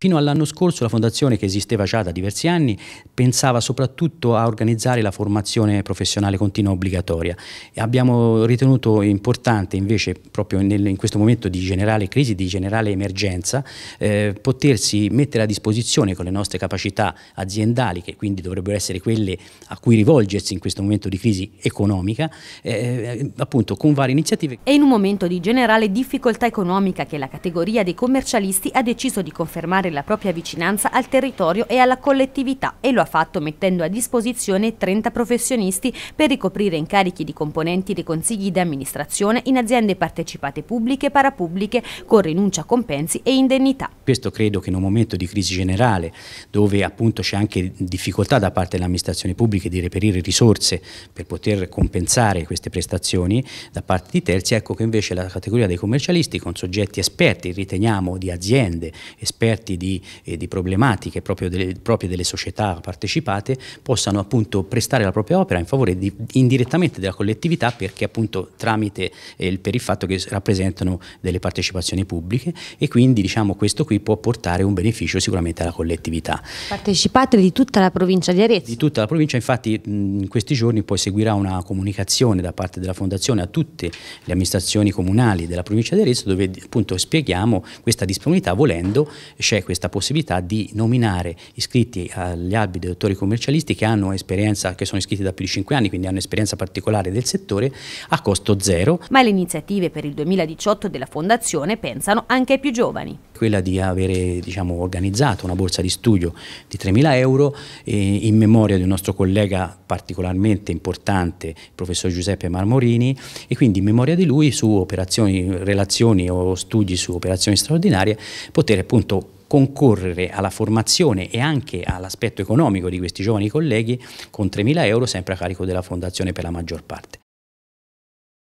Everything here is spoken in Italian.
Fino all'anno scorso la fondazione, che esisteva già da diversi anni, pensava soprattutto a organizzare la formazione professionale continua obbligatoria. Abbiamo ritenuto importante invece proprio nel, in questo momento di generale crisi, di generale emergenza, eh, potersi mettere a disposizione con le nostre capacità aziendali, che quindi dovrebbero essere quelle a cui rivolgersi in questo momento di crisi economica, eh, eh appunto con varie iniziative. È in un momento di generale difficoltà economica che la categoria dei commercialisti ha deciso di confermare dimostrare la propria vicinanza al territorio e alla collettività e lo ha fatto mettendo a disposizione 30 professionisti per ricoprire incarichi di componenti dei consigli di amministrazione in aziende partecipate pubbliche e parapubbliche con rinuncia a compensi e indennità. Questo credo che in un momento di crisi generale dove appunto c'è anche difficoltà da parte delle amministrazioni pubbliche di reperire risorse per poter compensare queste prestazioni da parte di terzi, ecco che invece la categoria dei commercialisti con soggetti esperti, riteniamo di aziende, esperti di, eh, di problematiche delle, proprie delle società partecipate, possano appunto prestare la propria opera in favore di, indirettamente della collettività perché appunto tramite eh, per il fatto che rappresentano delle partecipazioni pubbliche e quindi diciamo questo qui può portare un beneficio sicuramente alla collettività. Partecipate di tutta la provincia di Arezzo? Di tutta la provincia, infatti in questi giorni poi seguirà una comunicazione da parte della Fondazione a tutte le amministrazioni comunali della provincia di Arezzo dove appunto spieghiamo questa disponibilità volendo c'è questa possibilità di nominare iscritti agli albi dei dottori commercialisti che hanno esperienza, che sono iscritti da più di 5 anni, quindi hanno esperienza particolare del settore, a costo zero. Ma le iniziative per il 2018 della Fondazione pensano anche ai più giovani. Quella di avere diciamo, organizzato una borsa di studio di 3.000 euro eh, in memoria di un nostro collega particolarmente importante, il professor Giuseppe Marmorini, e quindi in memoria di lui su operazioni, relazioni o studi su operazioni straordinarie, poter appunto concorrere alla formazione e anche all'aspetto economico di questi giovani colleghi con 3.000 euro sempre a carico della fondazione per la maggior parte.